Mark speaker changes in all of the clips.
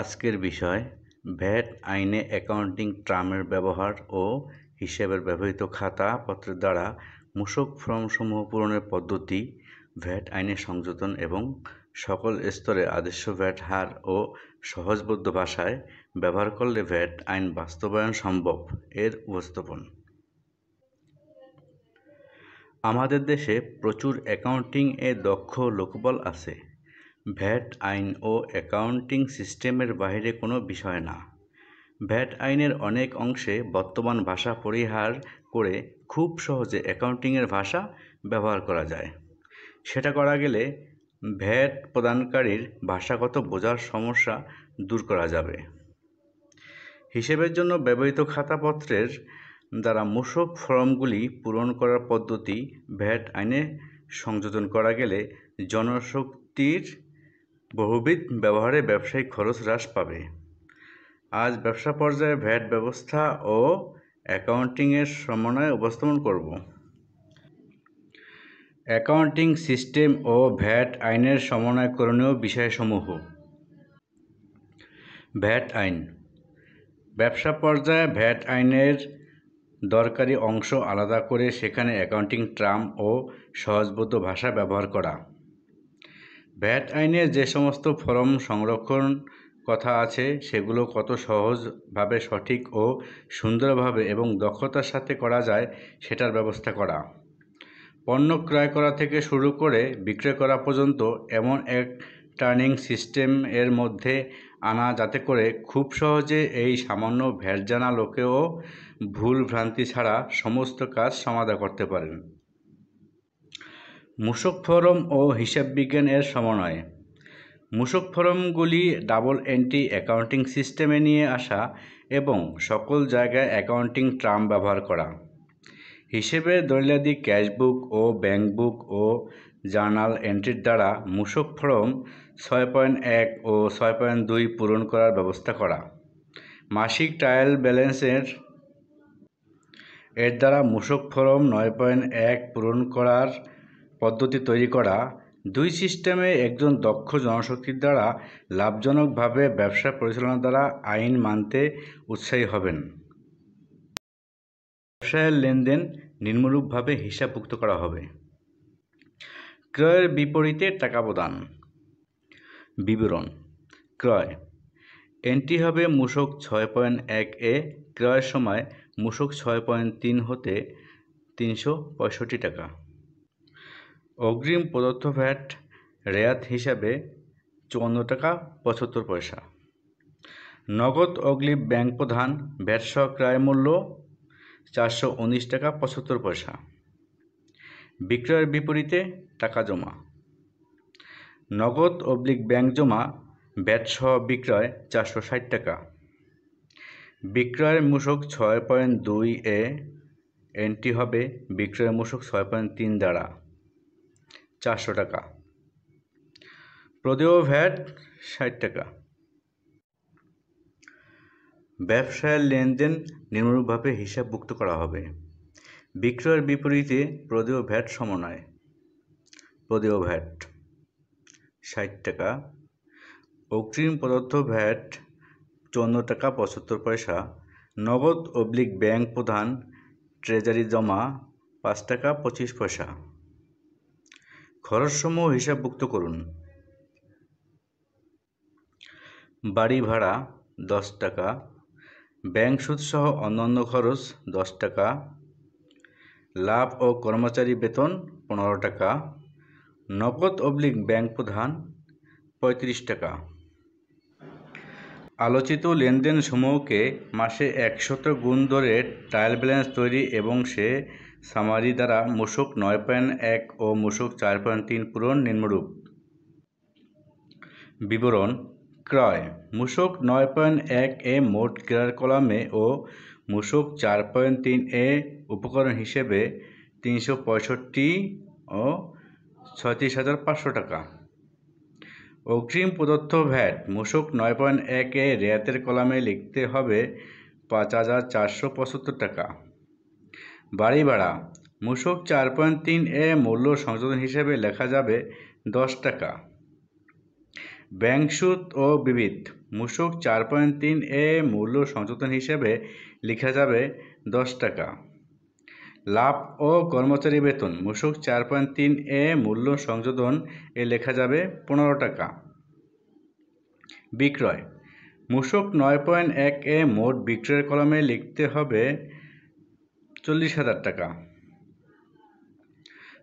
Speaker 1: আজকের বিষয় ভ্যাট আইনে অ্যাকাউন্টিং ট্রামের ব্যবহার ও হিসেবের ব্যবহৃত খাতা পত্রের দ্বারা মূসক ফর্মসমূহ পূরণের পদ্ধতি ভ্যাট আইনে সংযোজন এবং সকল স্তরে আদর্শ ভ্যাট হার ও সহজবোধ্য ভাষায় ব্যবহার করলে ভ্যাট আইন বাস্তবায়ন সম্ভব এর উপস্থাপন আমাদের দেশে প্রচুর অ্যাকাউন্টিংয়ে দক্ষ লোকবল আছে ভ্যাট আইন ও অ্যাকাউন্টিং সিস্টেমের বাইরে কোনো বিষয় না ভ্যাট আইনের অনেক অংশে বর্তমান ভাষা পরিহার করে খুব সহজে অ্যাকাউন্টিংয়ের ভাষা ব্যবহার করা যায় সেটা করা গেলে ভ্যাট প্রদানকারীর ভাষাগত বোঝার সমস্যা দূর করা যাবে হিসেবের জন্য ব্যবহৃত খাতাপত্রের দ্বারা মূসক ফর্মগুলি পূরণ করার পদ্ধতি ভ্যাট আইনে সংযোজন করা গেলে জনশক্তির বহুবিধ ব্যবহারে ব্যবসায়িক খরচ হ্রাস পাবে আজ ব্যবসা পর্যায়ে ভ্যাট ব্যবস্থা ও অ্যাকাউন্টিংয়ের সমন্বয় উপস্থাপন করব অ্যাকাউন্টিং সিস্টেম ও ভ্যাট আইনের সমন্বয় করণীয় বিষয়সমূহ ভ্যাট আইন ব্যবসা পর্যায়ে ভ্যাট আইনের দরকারি অংশ আলাদা করে সেখানে অ্যাকাউন্টিং ট্রাম ও সহজবোধ্য ভাষা ব্যবহার করা ভ্যাট আইনে যে সমস্ত ফরম সংরক্ষণ কথা আছে সেগুলো কত সহজভাবে সঠিক ও সুন্দরভাবে এবং দক্ষতার সাথে করা যায় সেটার ব্যবস্থা করা পণ্য ক্রয় করা থেকে শুরু করে বিক্রয় করা পর্যন্ত এমন এক টার্নিং সিস্টেম এর মধ্যে আনা যাতে করে খুব সহজে এই সামান্য ভ্যাট জানা লোকেও ভুল ভ্রান্তি ছাড়া সমস্ত কাজ সমাধা করতে পারেন মূসক ফরম ও হিসাববিজ্ঞান এর সমন্বয় মূসক ফরমগুলি ডাবল এন্ট্রি অ্যাকাউন্টিং সিস্টেমে নিয়ে আসা এবং সকল জায়গায় অ্যাকাউন্টিং ট্রাম ব্যবহার করা হিসেবে দৈলাদি ক্যাশবুক ও ব্যাংকবুক ও জার্নাল এন্ট্রির দ্বারা মূসক ফরম ছয় পয়েন্ট এক ও ছয় পয়েন্ট দুই পূরণ করার ব্যবস্থা করা মাসিক ট্রায়াল ব্যালেন্সের এর দ্বারা মূসক ফরম নয় পয়েন্ট এক পূরণ করার পদ্ধতি তৈরি করা দুই সিস্টেমে একজন দক্ষ জনশক্তির দ্বারা লাভজনকভাবে ব্যবসা পরিচালনা দ্বারা আইন মানতে উৎসাহী হবেন ব্যবসায়ের লেনদেন নির্মূলকভাবে হিসাবভুক্ত করা হবে ক্রয়ের বিপরীতে টাকা প্রদান বিবরণ ক্রয় এন্ট্রি হবে মূসক ছয় পয়েন্ট এক এ ক্রয়ের সময় মূসক ছয় পয়েন্ট তিন হতে তিনশো পঁয়ষট্টি টাকা অগ্রিম প্রদত্ত ভ্যাট রেয়াত হিসাবে চুয়ান্ন টাকা পঁচাত্তর পয়সা নগদ অগ্রিম ব্যাংক প্রধান ভ্যাটসহ ক্রয় মূল্য চারশো উনিশ টাকা পঁচাত্তর পয়সা বিক্রয়ের বিপরীতে টাকা জমা নগদ অবলিক ব্যাংক জমা ব্যাটসহ বিক্রয় চারশো ষাট টাকা বিক্রয়ের মূসক ছয় পয়েন্ট দুই এ এনটি হবে বিক্রয়ের মূসক ছয় পয়েন্ট তিন দ্বারা চারশো টাকা প্রদেয় ভ্যাট ষাট টাকা ব্যবসায়ের লেনদেন নিম্নরূপভাবে হিসাবভুক্ত করা হবে বিক্রয়ের বিপরীতে প্রদেয় ভ্যাট সমন্বয় প্রদেয় ভ্যাট ষাট টাকা অগ্রিম পদার্থ ভ্যাট চুয়ান্ন টাকা পঁচাত্তর পয়সা নগদ অবলিক ব্যাংক প্রধান ট্রেজারি জমা পাঁচ টাকা পঁচিশ পয়সা খরচসমূহ হিসাবভুক্ত করুন বাড়ি ভাড়া দশ টাকা ব্যাংক সুদসহ অন্যান্য খরচ দশ টাকা লাভ ও কর্মচারী বেতন পনেরো টাকা নগদ অবলিক ব্যাংক প্রধান পঁয়ত্রিশ টাকা আলোচিত লেনদেনসমূহকে মাসে একশত গুণ ধরে ট্রায়াল ব্যালেন্স তৈরি এবং সে সামারি দ্বারা মূসক নয় পয়েন্ট এক ও মূসক চার পয়েন্ট তিন পূরণ নিম্নরূপ বিবরণ ক্রয় মূসক নয় পয়েন্ট এক এ মোট ক্রয়ের কলামে ও মূসক চার পয়েন্ট তিন এ উপকরণ হিসেবে তিনশো পঁয়ষট্টি ও ছয়ত্রিশ হাজার পাঁচশো টাকা অগ্রিম প্রদত্ত ভ্যাট মূসক নয় পয়েন্ট একে রেয়াতের কলামে লিখতে হবে পাঁচ হাজার চারশো পঁচাত্তর টাকা বাড়ি ভাড়া মূসক চার পয়েন্ট তিন এ মূল্য সংশোধন হিসেবে লেখা যাবে দশ টাকা ব্যাংক সুদ ও বিবিধ মূসক চার পয়েন্ট তিন এ মূল্য সংশোধন হিসেবে লেখা যাবে দশ টাকা লাভ ও কর্মচারী বেতন মূসক চার পয়েন্ট তিন এ মূল্য সংযোজন এ লেখা যাবে পনেরো টাকা বিক্রয় মূসক নয় পয়েন্ট এক এ মোট বিক্রয়ের কলমে লিখতে হবে চল্লিশ হাজার টাকা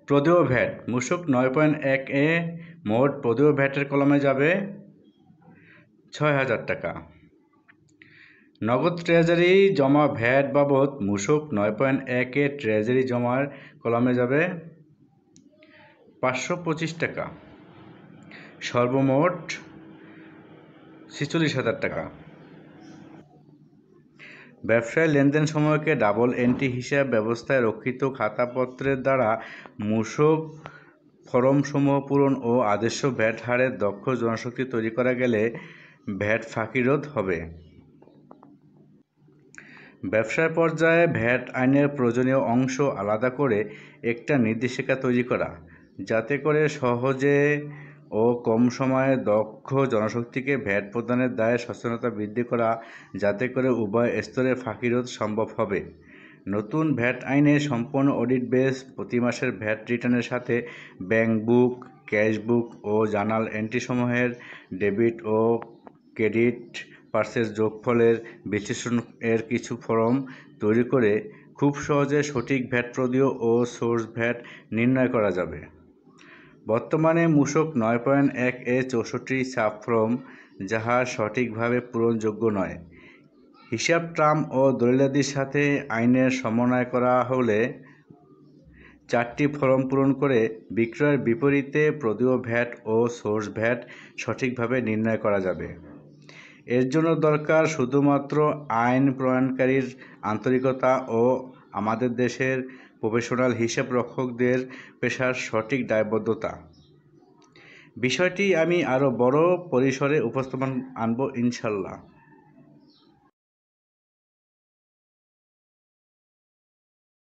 Speaker 1: প্রদেয় ভ্যাট মূসক নয় পয়েন্ট এক এ মোট প্রদেয় ভ্যাটের কলমে যাবে ছয় হাজার টাকা নগদ ট্রেজারি জমা ভ্যাট বাবদ মূসক নয় পয়েন্ট একে ট্রেজারি জমার কলমে যাবে পাঁচশো পঁচিশ টাকা সর্বমোট ছেচল্লিশ হাজার টাকা ব্যবসায় লেনদেন সময়কে ডাবল এন্ট্রি হিসাব ব্যবস্থায় রক্ষিত খাতাপত্রের দ্বারা মূসক ফরমসমূহ পূরণ ও আদর্শ ভ্যাট হারের দক্ষ জনশক্তি তৈরি করা গেলে ভ্যাট ফাঁকি রোধ হবে ব্যবসায় পর্যায়ে ভ্যাট আইনের প্রয়োজনীয় অংশ আলাদা করে একটা নির্দেশিকা তৈরি করা যাতে করে সহজে ও কম সময়ে দক্ষ জনশক্তিকে ভ্যাট প্রদানের দায়ে সচেতনতা বৃদ্ধি করা যাতে করে উভয় স্তরে ফাঁকিরোধ সম্ভব হবে নতুন ভ্যাট আইনে সম্পূর্ণ অডিট বেস প্রতি মাসের ভ্যাট রিটার্নের সাথে ব্যাংক বুক ক্যাশ বুক ও জার্নাল এন্ট্রিসমূহের ডেবিট ও ক্রেডিট পার্সের যোগফলের বিশ্লেষণের কিছু ফর্ম তৈরি করে খুব সহজে সঠিক ভ্যাট প্রদীয় ও সোর্স ভ্যাট নির্ণয় করা যাবে বর্তমানে মূসক নয় পয়েন্ট এক এ চৌষট্টি সাব ফর্ম যাহা সঠিকভাবে পূরণযোগ্য নয় হিসাব ট্রাম ও দলিলাদির সাথে আইনের সমন্বয় করা হলে চারটি ফর্ম পূরণ করে বিক্রয়ের বিপরীতে প্রদীয় ভ্যাট ও সোর্স ভ্যাট সঠিকভাবে নির্ণয় করা যাবে এর জন্য দরকার শুধুমাত্র আইন প্রণয়নকারীর আন্তরিকতা ও আমাদের দেশের প্রফেশনাল হিসেব রক্ষকদের পেশার সঠিক দায়বদ্ধতা বিষয়টি আমি আরও বড় পরিসরে উপস্থাপন আনব ইনশাল্লাহ